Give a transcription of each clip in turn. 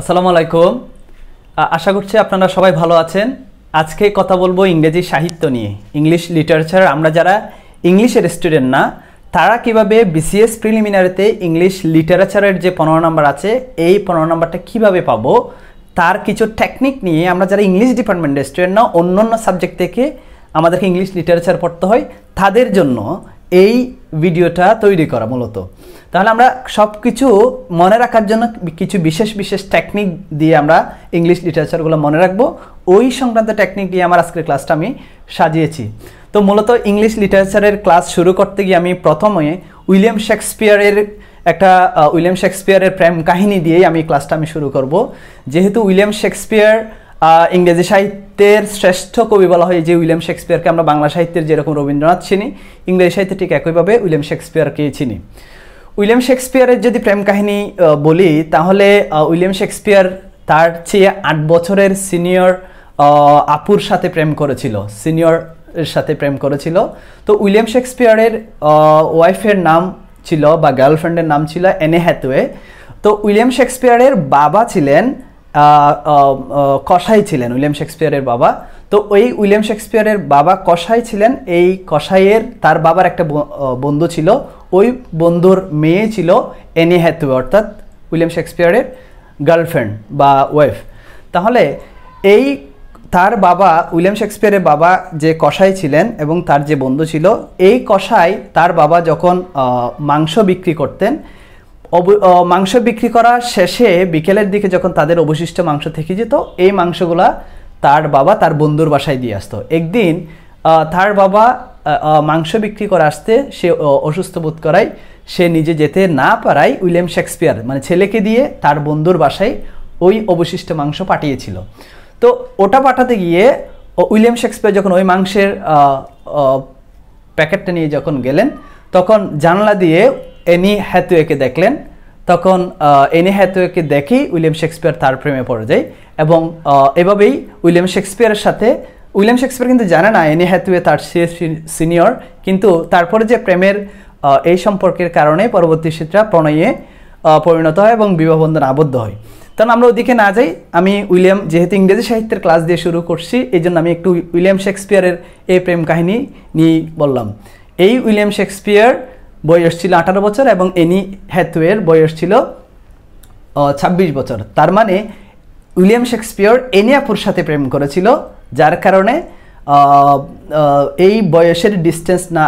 আসসালামু আলাইকুম আশা করছি আপনারা সবাই ভালো আছেন আজকে কথা বলবো ইংরেজি সাহিত্য নিয়ে ইংলিশ লিটারেচার আমরা যারা ইংলিশের স্টুডেন্ট না তারা কিভাবে বিসিএস প্রিলিমিনারিতে ইংলিশ লিটারেচারের যে পনেরো নাম্বার আছে এই পনেরো নাম্বারটা কিভাবে পাবো তার কিছু টেকনিক নিয়ে আমরা যারা ইংলিশ ডিপার্টমেন্টের স্টুডেন্ট না অন্য অন্য সাবজেক্ট থেকে আমাদেরকে ইংলিশ লিটারেচার পড়তে হয় তাদের জন্য এই ভিডিওটা তৈরি করা মূলত তাহলে আমরা সব কিছু মনে রাখার জন্য কিছু বিশেষ বিশেষ টেকনিক দিয়ে আমরা ইংলিশ লিটারেচারগুলো মনে রাখবো ওই সংক্রান্ত টেকনিক দিয়ে আমার আজকের ক্লাসটা আমি সাজিয়েছি তো মূলত ইংলিশ লিটারেচারের ক্লাস শুরু করতে গিয়ে আমি প্রথমে উইলিয়াম শেক্সপিয়ারের একটা উইলিয়াম শেক্সপিয়ারের প্রেম কাহিনী দিয়েই আমি ক্লাসটা আমি শুরু করব যেহেতু উইলিয়াম শেক্সপিয়ার ইংরেজি সাহিত্যের শ্রেষ্ঠ কবি বলা হয় যে উইলিয়াম শেক্সপিয়ারকে আমরা বাংলা সাহিত্যের যেরকম রবীন্দ্রনাথ চিনি ইংরেজি সাহিত্যে ঠিক একইভাবে উইলিয়াম শেক্সপিয়ারকে চিনি উইলিয়াম শেক্সপিয়ারের যদি প্রেম কাহিনী বলি তাহলে উইলিয়াম শেক্সপিয়ার তার চেয়ে আট বছরের সিনিয়র আপুর সাথে প্রেম করেছিল সিনিয়র এর সাথে প্রেম করেছিল তো উইলিয়াম শেক্সপিয়ারের ওয়াইফের নাম ছিল বা গার্লফ্রেন্ডের নাম ছিল এনে হ্যাথওয়ে তো উইলিয়াম শেক্সপিয়ারের বাবা ছিলেন কষাই ছিলেন উইলিয়াম শেক্সপিয়ারের বাবা তো ওই উইলিয়াম শেক্সপিয়ারের বাবা কষাই ছিলেন এই কষাইয়ের তার বাবার একটা বন্ধু ছিল ওই বন্ধুর মেয়ে ছিল এনি হ্যাথওয়ে অর্থাৎ উইলিয়াম শেক্সপিয়ারের গার্লফ্রেন্ড বা ওয়েফ তাহলে এই তার বাবা উইলিয়াম শেক্সপিয়ারের বাবা যে কষাই ছিলেন এবং তার যে বন্ধু ছিল এই কষাই তার বাবা যখন মাংস বিক্রি করতেন মাংস বিক্রি করা শেষে বিকেলের দিকে যখন তাদের অবশিষ্ট মাংস থেকে যেত এই মাংসগুলা তার বাবা তার বন্ধুর বাসায় দিয়ে আসতো একদিন তার বাবা মাংস বিক্রি করে আসতে সে অসুস্থ বোধ করায় সে নিজে যেতে না পারায় উইলিয়াম শেক্সপিয়ার মানে ছেলেকে দিয়ে তার বন্ধুর বাসায় ওই অবশিষ্ট মাংস পাঠিয়েছিল তো ওটা পাঠাতে গিয়ে উইলিয়াম শেক্সপিয়ার যখন ওই মাংসের প্যাকেটটা নিয়ে যখন গেলেন তখন জানলা দিয়ে এনি হ্যাতুয়েকে দেখলেন তখন এনি হ্যাথওয়েকে দেখেই উইলিয়াম শেক্সপিয়ার তার প্রেমে পড়ে যায় এবং এভাবেই উইলিয়াম শেক্সপিয়ারের সাথে উইলিয়াম শেক্সপিয়ার কিন্তু জানে না এনি হ্যাথওয়ে তার সিনিয়র কিন্তু তারপরে যে প্রেমের এই সম্পর্কের কারণে পরবর্তী সেটা প্রণয়ে পরিণত হয় এবং বিবাহবন্ধন আবদ্ধ হয় কারণ আমরা ওদিকে না যাই আমি উইলিয়াম যেহেতু ইংরেজি সাহিত্যের ক্লাস দিয়ে শুরু করছি এই জন্য আমি একটু উইলিয়াম শেক্সপিয়ারের এই প্রেম কাহিনী নিয়ে বললাম এই উইলিয়াম শেক্সপিয়ার বয়স ছিল আঠারো বছর এবং এনি হ্যাথওয়ের বয়স ছিল ছাব্বিশ বছর তার মানে উইলিয়াম শেক্সপিয়র এনিয়াপুর সাথে প্রেম করেছিল যার কারণে এই বয়সের ডিস্টেন্স না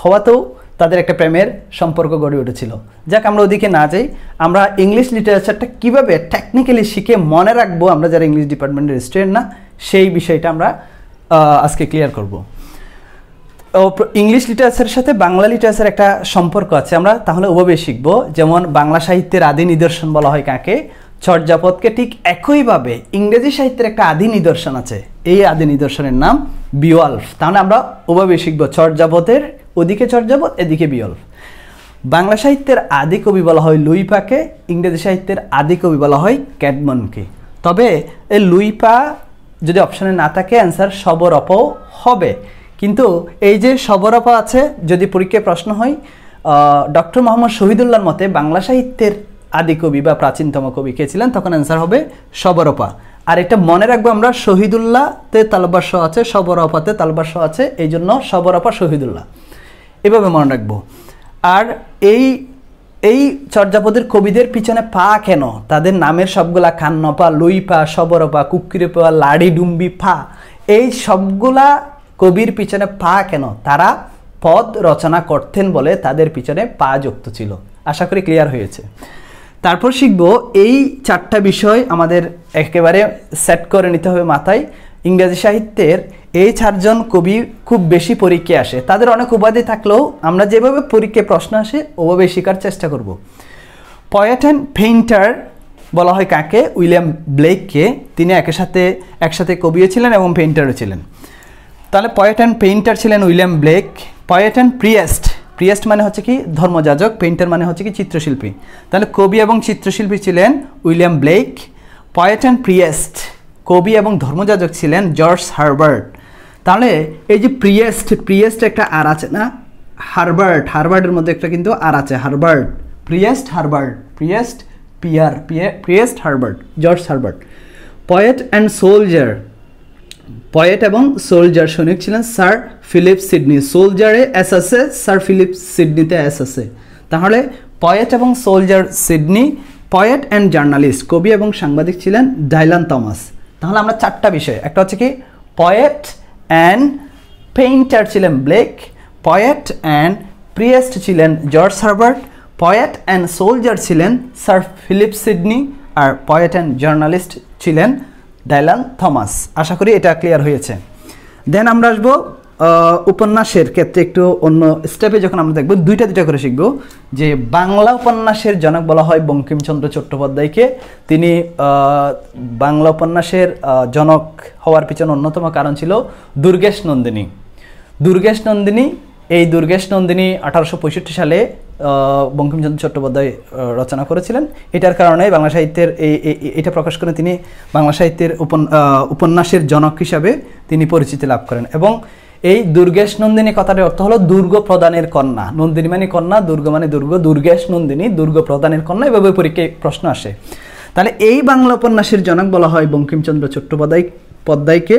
হওয়াতেও তাদের একটা প্রেমের সম্পর্ক গড়ে উঠেছিল যাক আমরা ওদিকে না যাই আমরা ইংলিশ লিটারেচারটা কীভাবে টেকনিক্যালি শিখে মনে রাখবো আমরা যারা ইংলিশ ডিপার্টমেন্টের স্টুডেন্ট না সেই বিষয়টা আমরা আজকে ক্লিয়ার করব ইংলিশ লিটারেচারের সাথে বাংলা লিটারেচার একটা সম্পর্ক আছে আমরা তাহলে ওভাবে শিখব যেমন বাংলা সাহিত্যের আদি নিদর্শন বলা হয় কাকে ছটজাপদকে ঠিক একইভাবে ইংরেজি সাহিত্যের একটা আদি নিদর্শন আছে এই আদি নিদর্শনের নাম বিওয়াল্ফ তাহলে আমরা ওভাবে শিখব ছটজাপদের ওদিকে ছটজাপদ এদিকে বিওয়াল্ফ বাংলা সাহিত্যের আদি কবি বলা হয় লুইপাকে ইংরেজি সাহিত্যের আদি কবি বলা হয় ক্যাডমনকে তবে এই লুইপা যদি অপশানে না থাকে অ্যান্সার সবরপ হবে কিন্তু এই যে সবরপ আছে যদি পরীক্ষায় প্রশ্ন হয় ডক্টর মোহাম্মদ শহীদুল্লার মতে বাংলা সাহিত্যের আদি কবি বা প্রাচীনতম কবি কে ছিলেন তখন অ্যান্সার হবে সবরপা আর এটা মনে রাখবো আমরা শহীদুল্লাহতে তালবাস আছে সবরপাতে তালবাস আছে এই জন্য সবরপা শহীদুল্লাহ এভাবে মনে রাখবো আর এই এই চর্যাপদের কবিদের পিছনে পা কেন তাদের নামের সবগুলা কান্নপা লুইপা সবরপা পা লাড়ি ডুম্বি ফা এই সবগুলা কবির পিছনে পা কেন তারা পদ রচনা করতেন বলে তাদের পিছনে পা যুক্ত ছিল আশা করি ক্লিয়ার হয়েছে তারপর শিখব এই চারটা বিষয় আমাদের একেবারে সেট করে নিতে হবে মাথায় ইংরাজি সাহিত্যের এই চারজন কবি খুব বেশি পরীক্ষায় আসে তাদের অনেক উপাধি থাকলেও আমরা যেভাবে পরীক্ষায় প্রশ্ন আসে ওভাবে শেখার চেষ্টা করব পয়েট অ্যান্ড পেইন্টার বলা হয় কাকে উইলিয়াম ব্লেককে তিনি একের সাথে একসাথে কবিও ছিলেন এবং পেইন্টারও ছিলেন তাহলে পয়েট অ্যান্ড পেইন্টার ছিলেন William Blake poet and priest priest মানে হচ্ছে কি ধর্মযাজক পেইন্টার মানে হচ্ছে কি চিত্রশিল্পী তাহলে কবি এবং চিত্রশিল্পী ছিলেন William Blake poet and priest কবি এবং ধর্মযাজক ছিলেন জর্জ হার্বার্ট তাহলে এই যে প্রিয়েস্ট প্রিয়েস্ট একটা আর আছে না হার্বার্ট হার্বার্টের মধ্যে একটা কিন্তু আর আছে হার্বার্ট প্রিয়েস্ট হার্বার্ট প্রিয়েস্ট পিয়ার priest Herbert George Herbert poet and soldier poet এবং সোলজার সৈনিক ছিলেন স্যার ফিলিপ সিডনি সোলজারে এস আছে স্যার ফিলিপ সিডনিতে এস আছে তাহলে পয়েট এবং soldier Sidney poet and journalist কবি এবং সাংবাদিক ছিলেন ডাইলান থমাস তাহলে আমরা চারটা বিষয় একটা হচ্ছে কি পয়েট অ্যান্ড পেইন্টার ছিলেন ব্লেক পয়েট অ্যান্ড প্রিয়েস্ট ছিলেন George Herbert poet and soldier ছিলেন স্যার ফিলিপ সিডনি আর পয়েট অ্যান্ড জার্নালিস্ট ছিলেন ডাইলান থমাস আশা করি এটা ক্লিয়ার হয়েছে দেন আমরা আসবো উপন্যাসের ক্ষেত্রে একটু অন্য স্টেপে যখন আমরা দেখব দুইটা দুইটা করে শিখব যে বাংলা উপন্যাসের জনক বলা হয় বঙ্কিমচন্দ্র চট্টোপাধ্যায়কে তিনি বাংলা উপন্যাসের জনক হওয়ার পিছনে অন্যতম কারণ ছিল দুর্গেশ নন্দিনী দুর্গেশ নন্দিনী এই দুর্গেশ নন্দিনী আঠারোশো সালে বঙ্কিমচন্দ্র চট্টোপাধ্যায় রচনা করেছিলেন এটার কারণে বাংলা সাহিত্যের এই এটা প্রকাশ করে তিনি বাংলা সাহিত্যের উপন্যাসের জনক হিসাবে তিনি পরিচিতি লাভ করেন এবং এই দুর্গেশ নন্দিনী কথাটির অর্থ হলো দুর্গ প্রদানের কন্যা নন্দিনী মানে কন্যা দুর্গ মানে দুর্গ দুর্গেশ নন্দিনী দুর্গ প্রদানের কন্যা এভাবে পরীক্ষায় প্রশ্ন আসে তাহলে এই বাংলা উপন্যাসের জনক বলা হয় বঙ্কিমচন্দ্র চট্টোপাধ্যায় পদ্মায়কে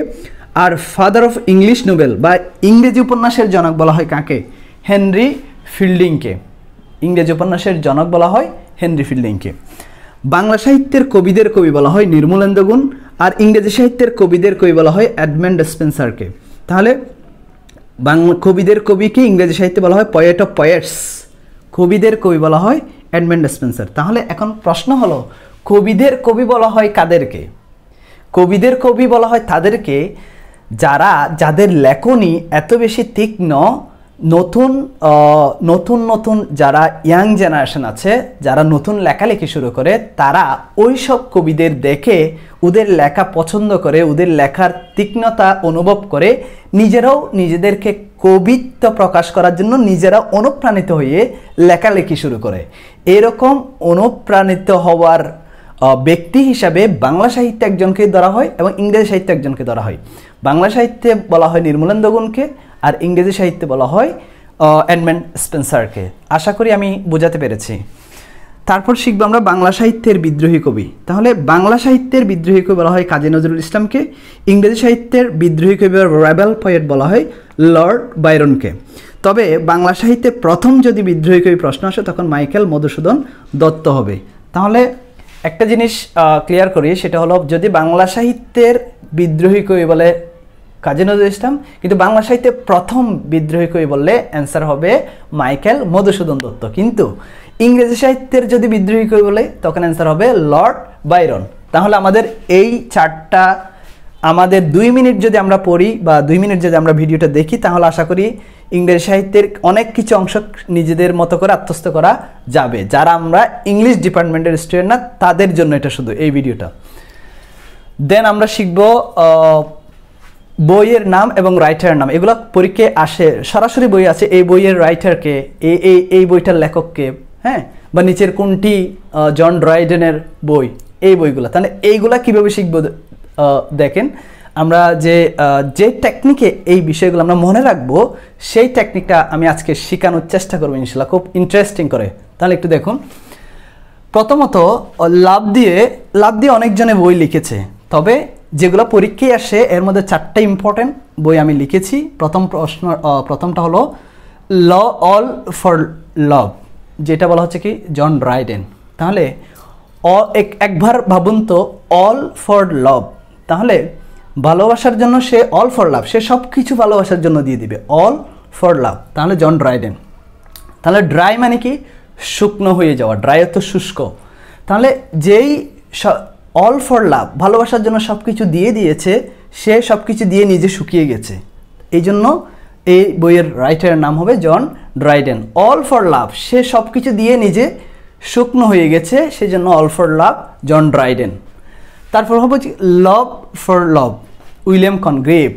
আর ফাদার অফ ইংলিশ নোবেল বা ইংরেজি উপন্যাসের জনক বলা হয় কাকে হেনরি ফিল্ডিংকে ইংরেজি উপন্যাসের জনক বলা হয় হেনরি ফিল্ডিংকে বাংলা সাহিত্যের কবিদের কবি বলা হয় নির্মলেন্দ্র গুণ আর ইংরেজি সাহিত্যের কবিদের কবি বলা হয় অ্যাডমেন্ড স্পেন্সারকে তাহলে বাংলা কবিদের কবিকে ইংরেজি সাহিত্যে বলা হয় পয়েট অফ পয়েটস কবিদের কবি বলা হয় অ্যাডমেন্ড স্পেন্সার তাহলে এখন প্রশ্ন হলো কবিদের কবি বলা হয় কাদেরকে কবিদের কবি বলা হয় তাদেরকে যারা যাদের লেখনী এত বেশি তীক্ষ্ণ নতুন নতুন নতুন যারা ইয়াং জেনারেশন আছে যারা নতুন লেখালেখি শুরু করে তারা ওই সব কবিদের দেখে ওদের লেখা পছন্দ করে ওদের লেখার তীক্ষ্ণতা অনুভব করে নিজেরাও নিজেদেরকে কবিত্ব প্রকাশ করার জন্য নিজেরা অনুপ্রাণিত হয়ে লেখালেখি শুরু করে এরকম অনুপ্রাণিত হওয়ার ব্যক্তি হিসাবে বাংলা সাহিত্যে একজনকে ধরা হয় এবং ইংরেজি সাহিত্যে একজনকে ধরা হয় বাংলা সাহিত্যে বলা হয় নির্মলেন্দ্র গুণকে আর ইংরেজি সাহিত্যে বলা হয় অ্যান্ডম্যান স্পেন্সারকে আশা করি আমি বোঝাতে পেরেছি তারপর শিখবো আমরা বাংলা সাহিত্যের বিদ্রোহী কবি তাহলে বাংলা সাহিত্যের বিদ্রোহী কবি বলা হয় কাজী নজরুল ইসলামকে ইংরেজি সাহিত্যের বিদ্রোহী কবি রেবেল পয়েট বলা হয় লর্ড বাইরনকে তবে বাংলা সাহিত্যে প্রথম যদি বিদ্রোহী কবি প্রশ্ন আসে তখন মাইকেল মধুসূদন দত্ত হবে তাহলে একটা জিনিস ক্লিয়ার করি সেটা হলো যদি বাংলা সাহিত্যের বিদ্রোহী কবি বলে কাজী নজরুল ইসলাম কিন্তু বাংলা সাহিত্যে প্রথম বিদ্রোহী কবি বললে অ্যান্সার হবে মাইকেল মধুসূদন দত্ত কিন্তু ইংরেজি সাহিত্যের যদি বিদ্রোহী কবি বলে তখন অ্যান্সার হবে লর্ড বাইরন তাহলে আমাদের এই চারটা আমাদের দুই মিনিট যদি আমরা পড়ি বা দুই মিনিট যদি আমরা ভিডিওটা দেখি তাহলে আশা করি ইংরেজি সাহিত্যের অনেক কিছু অংশ নিজেদের মতো করে আত্মস্থ করা যাবে যারা আমরা ইংলিশ ডিপার্টমেন্টের স্টুডেন্ট না তাদের জন্য এটা শুধু এই ভিডিওটা দেন আমরা শিখব বইয়ের নাম এবং রাইটারের নাম এগুলো পরীক্ষায় আসে সরাসরি বই আছে এই বইয়ের রাইটারকে এই এই এই বইটার লেখককে হ্যাঁ বা নিচের কোনটি জন ড্রাইডেনের বই এই বইগুলো তাহলে এইগুলা কীভাবে শিখবো দেখেন আমরা যে যে টেকনিকে এই বিষয়গুলো আমরা মনে রাখবো সেই টেকনিকটা আমি আজকে শেখানোর চেষ্টা করবো ইনশাল্লাহ খুব ইন্টারেস্টিং করে তাহলে একটু দেখুন প্রথমত লাভ দিয়ে লাভ দিয়ে অনেকজনে বই লিখেছে তবে যেগুলো পরীক্ষায় আসে এর মধ্যে চারটা ইম্পর্টেন্ট বই আমি লিখেছি প্রথম প্রশ্ন প্রথমটা হলো ল অল ফর লভ যেটা বলা হচ্ছে কি জন রাইডেন তাহলে অ একবার ভাবুন তো অল ফর লভ তাহলে ভালোবাসার জন্য সে অল ফর লাভ সে সব কিছু ভালোবাসার জন্য দিয়ে দিবে অল ফর লাভ তাহলে জন ড্রাইডেন তাহলে ড্রাই মানে কি শুকনো হয়ে যাওয়া ড্রাই অর্থ শুষ্ক তাহলে যেই অল ফর লাভ ভালোবাসার জন্য সব কিছু দিয়ে দিয়েছে সে সব কিছু দিয়ে নিজে শুকিয়ে গেছে এই জন্য এই বইয়ের রাইটারের নাম হবে John Dryden all for love সে সব কিছু দিয়ে নিজে শুকনো হয়ে গেছে সেজন্য all for love John Dryden তারপর হবো love for love William Congreve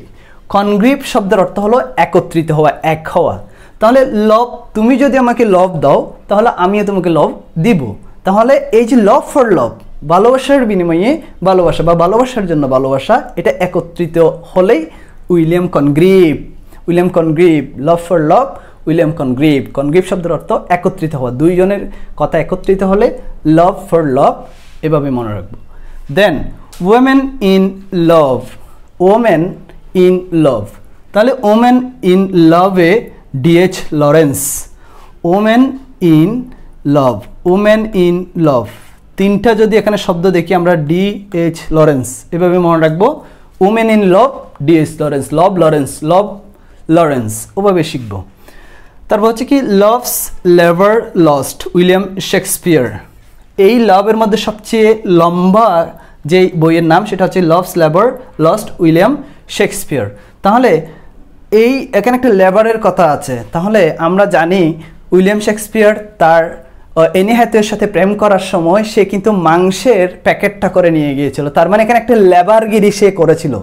Congreve শব্দের অর্থ হলো একত্রিত হওয়া এক হওয়া তাহলে লভ তুমি যদি আমাকে লভ দাও তাহলে আমিও তোমাকে লভ দিব তাহলে এই যে লভ ফর লভ ভালোবাসার বিনিময়ে ভালোবাসা বা ভালোবাসার জন্য ভালোবাসা এটা একত্রিত হলেই William Congreve William Congreve love for love William Congreve Congreve শব্দের অর্থ একত্রিত হওয়া দুইজনের কথা একত্রিত হলে লভ ফর লভ এভাবে মনে রাখবো then women in love women in love তাহলে ওমেন ইন লভে D H Lawrence women in love women in love তিনটা যদি এখানে শব্দ দেখি আমরা ডি এইচ লরেন্স এভাবে মনে রাখবো women in love D H Lawrence love Lawrence love Lawrence ওভাবে শিখব তারপর হচ্ছে কি লভস লেভার লস্ট উইলিয়াম শেক্সপিয়ার এই লাভের মধ্যে সবচেয়ে লম্বা যে বইয়ের নাম সেটা হচ্ছে love's labour lost William Shakespeare তাহলে এই এখানে একটা লেবারের কথা আছে তাহলে আমরা জানি উইলিয়াম শেক্সপিয়ার তার এনি সাথে প্রেম করার সময় সে কিন্তু মাংসের প্যাকেটটা করে নিয়ে গিয়েছিল তার মানে এখানে একটা লেবারগিরি সে করেছিল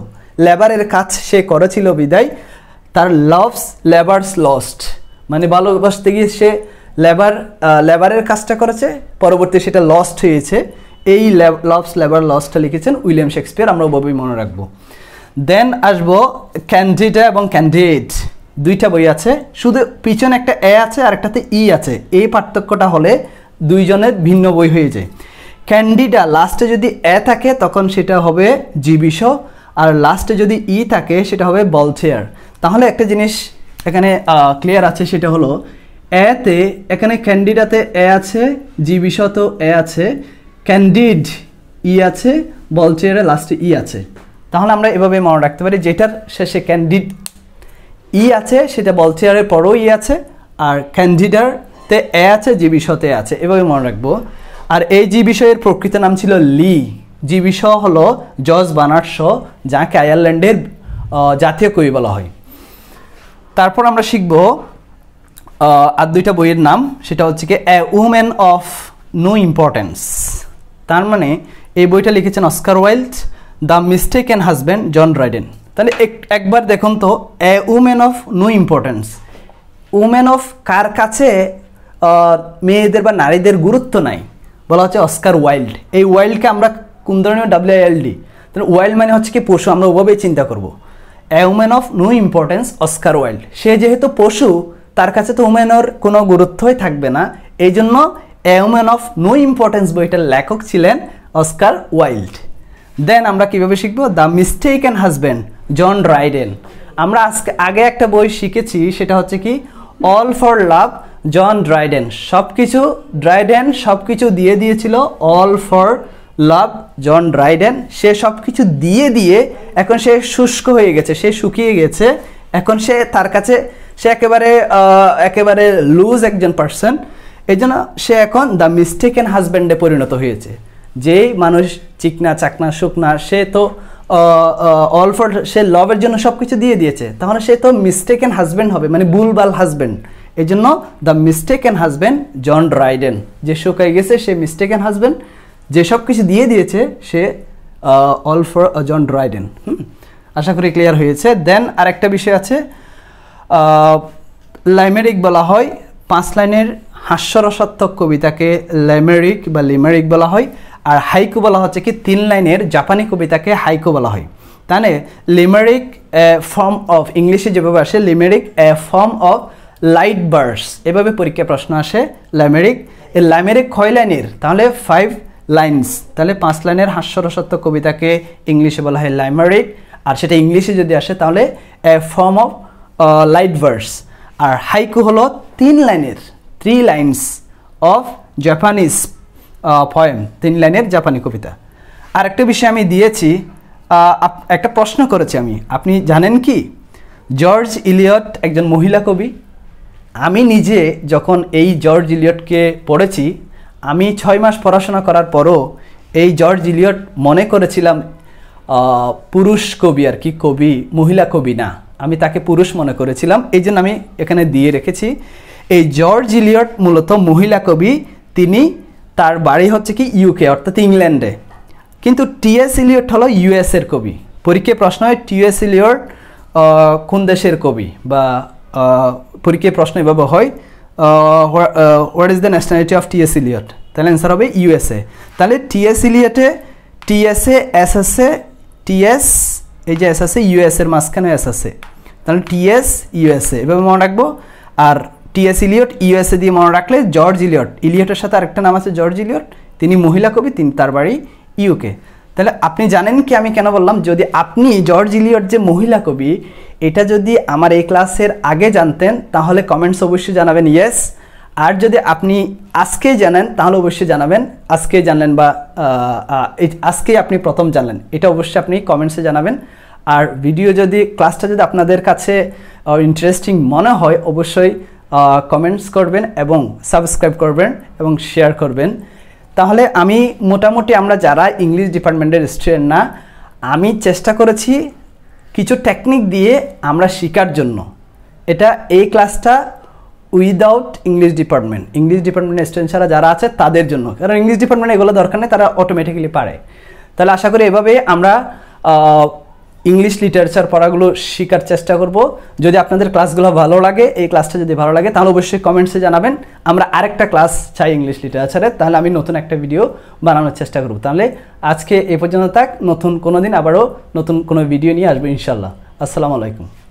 লেবারের কাজ সে করেছিল বিদায় তার লভস লেবারস লস্ট মানে ভালোবাসতে গিয়ে সে লেবার লেবারের কাজটা করেছে পরবর্তী সেটা লস্ট হয়েছে এই লবস লেবার লস্টটা লিখেছেন উইলিয়াম শেক্সপিয়ার আমরা ওভাবেই মনে রাখবো দেন আসবো ক্যান্ডিডা এবং ক্যান্ডিড দুইটা বই আছে শুধু পিছনে একটা এ আছে আর একটাতে ই আছে এই পার্থক্যটা হলে দুইজনের ভিন্ন বই হয়ে যায় ক্যান্ডিডা লাস্টে যদি এ থাকে তখন সেটা হবে জীবিষ আর লাস্টে যদি ই থাকে সেটা হবে বলচেয়ার তাহলে একটা জিনিস এখানে ক্লিয়ার আছে সেটা হলো এতে এখানে ক্যান্ডিডাতে এ আছে জীবিশত এ আছে ক্যান্ডিড ই আছে বলচেয়ারে লাস্টে ই আছে তাহলে আমরা এভাবে মনে রাখতে পারি যেটার শেষে ক্যান্ডিড ই আছে সেটা বলচেয়ারের পরও ই আছে আর ক্যান্ডিডারতে এ আছে জীবিশতে আছে এভাবে মনে রাখবো আর এই জি বিষয়ের প্রকৃত নাম ছিল লি জি বিষয় হলো জর্জ বানার্স যাকে আয়ারল্যান্ডের জাতীয় কবি বলা হয় তারপর আমরা শিখবো আর দুইটা বইয়ের নাম সেটা হচ্ছে কি a woman of no importance তার মানে এই বইটা লিখেছেন Oscar Wilde the mistake and husband John Dryden তাহলে একবার দেখুন তো a woman of no importance woman of কার কাছে মেয়েদের বা নারীদের গুরুত্ব নাই বলা হচ্ছে অস্কার ওয়াইল্ড এই ওয়াইল্ডকে আমরা কোন ধরনের ডি তাহলে ওয়াইল্ড মানে হচ্ছে কি পশু আমরা ওভাবেই চিন্তা করব a woman of no importance Oscar Wilde সে যেহেতু পশু তার কাছে তো ওমেনর কোনো গুরুত্বই থাকবে না এই জন্য a woman of no importance বইটার লেখক ছিলেন অস্কার ওয়াইল্ড দেন আমরা কীভাবে শিখব the mistake and husband John Dryden আমরা আজকে আগে একটা বই শিখেছি সেটা হচ্ছে কি all for love John Dryden সব কিছু ড্রাইডেন সব কিছু দিয়ে দিয়েছিল all for love John Dryden সে সব কিছু দিয়ে দিয়ে এখন সে শুষ্ক হয়ে গেছে সে শুকিয়ে গেছে এখন সে তার কাছে সে একেবারে একেবারে লুজ একজন পার্সন এই জন্য সে এখন দ্য মিস্টেক এন হাজব্যান্ডে পরিণত হয়েছে যেই মানুষ চিকনা চাকনা শুকনা সে তো অল ফর সে লভের জন্য সব কিছু দিয়ে দিয়েছে তাহলে সে তো মিস্টেক এন হাজব্যান্ড হবে মানে ভুলবাল হাজব্যান্ড এই জন্য the mistake and husband John Dryden যে শুকায় গেছে সে মিস্টেক এন হাজব্যান্ড যে সব কিছু দিয়ে দিয়েছে সে অল ফর জন রাইডেন আশা করি ক্লিয়ার হয়েছে দেন আরেকটা বিষয় আছে লাইমেরিক বলা হয় পাঁচ লাইনের হাস্যরসাত্মক কবিতাকে ল্যামেরিক বা লিমেরিক বলা হয় আর হাইকু বলা হচ্ছে কি তিন লাইনের জাপানি কবিতাকে হাইকু বলা হয় তাহলে লিমেরিক ফর্ম অফ ইংলিশে যেভাবে আসে limerick form of light verse এভাবে পরীক্ষা প্রশ্ন আসে ল্যামেরিক লাইমেরিক ছয় লাইনের তাহলে ফাইভ লাইনস তাহলে পাঁচ লাইনের হাস্যরসাত্মক কবিতাকে ইংলিশে বলা হয় লাইমেরিক আর সেটা ইংলিশে যদি আসে তাহলে ফর্ম অফ লাইট ভার্স আর হাইকু হলো তিন লাইনের three lines of Japanese poem তিন লাইনের জাপানি কবিতা আর একটা বিষয় আমি দিয়েছি একটা প্রশ্ন করেছি আমি আপনি জানেন কি জর্জ ইলিয়ট একজন মহিলা কবি আমি নিজে যখন এই জর্জ ইলিয়টকে পড়েছি আমি ছয় মাস পড়াশোনা করার পরও এই জর্জ ইলিয়ট মনে করেছিলাম পুরুষ কবি আর কি কবি মহিলা কবি না আমি তাকে পুরুষ মনে করেছিলাম এই জন্য আমি এখানে দিয়ে রেখেছি এই জর্জ ইলিয়ট মূলত মহিলা কবি তিনি তার বাড়ি হচ্ছে কি ইউকে অর্থাৎ ইংল্যান্ডে কিন্তু টিএস ইলিয়ট হলো ইউএসের কবি পরীক্ষায় প্রশ্ন হয় টিএস ইলিয়ট কোন দেশের কবি বা পরীক্ষায় প্রশ্ন এভাবে হয় what is the nationality of TS Eliot তাহলে অ্যান্সার হবে ইউএসএ তাহলে টিএস ইলিয়টে টিএসএ এ টিএস এই যে এস আছে ইউএস এর মাঝখানে এস আছে তাহলে টিএস ইউএসএ এভাবে মনে রাখবো আর টিএস ইলিয়ট ইউএসএ দিয়ে মনে রাখলে জর্জ ইলিয়ট ইলিয়টের সাথে আরেকটা নাম আছে জর্জ ইলিয়ট তিনি মহিলা কবি তিনি তার বাড়ি ইউকে তাহলে আপনি জানেন কি আমি কেন বললাম যদি আপনি জর্জ ইলিয়ট যে মহিলা কবি এটা যদি আমার এই ক্লাসের আগে জানতেন তাহলে কমেন্টস অবশ্যই জানাবেন ইয়েস আর যদি আপনি আজকেই জানেন তাহলে অবশ্যই জানাবেন আজকেই জানলেন বা আজকেই আপনি প্রথম জানলেন এটা অবশ্যই আপনি কমেন্টসে জানাবেন আর ভিডিও যদি ক্লাসটা যদি আপনাদের কাছে ইন্টারেস্টিং মনে হয় অবশ্যই কমেন্টস করবেন এবং সাবস্ক্রাইব করবেন এবং শেয়ার করবেন তাহলে আমি মোটামুটি আমরা যারা ইংলিশ ডিপার্টমেন্টের স্টুডেন্ট না আমি চেষ্টা করেছি কিছু টেকনিক দিয়ে আমরা শেখার জন্য এটা এই ক্লাসটা উইদাউট ইংলিশ ডিপার্টমেন্ট ইংলিশ ডিপার্টমেন্টের ছাড়া যারা আছে তাদের জন্য কারণ ইংলিশ ডিপার্টমেন্টে এগুলো দরকার নেই তারা অটোমেটিক্যালি পারে তাহলে আশা করি এভাবে আমরা ইংলিশ লিটারেচার পড়াগুলো শেখার চেষ্টা করব যদি আপনাদের ক্লাসগুলো ভালো লাগে এই ক্লাসটা যদি ভালো লাগে তাহলে অবশ্যই কমেন্টসে জানাবেন আমরা আরেকটা ক্লাস চাই ইংলিশ লিটারেচারে তাহলে আমি নতুন একটা ভিডিও বানানোর চেষ্টা করব তাহলে আজকে এ পর্যন্ত থাক নতুন কোনো দিন আবারও নতুন কোনো ভিডিও নিয়ে আসবো ইনশাল্লাহ আসসালামু আলাইকুম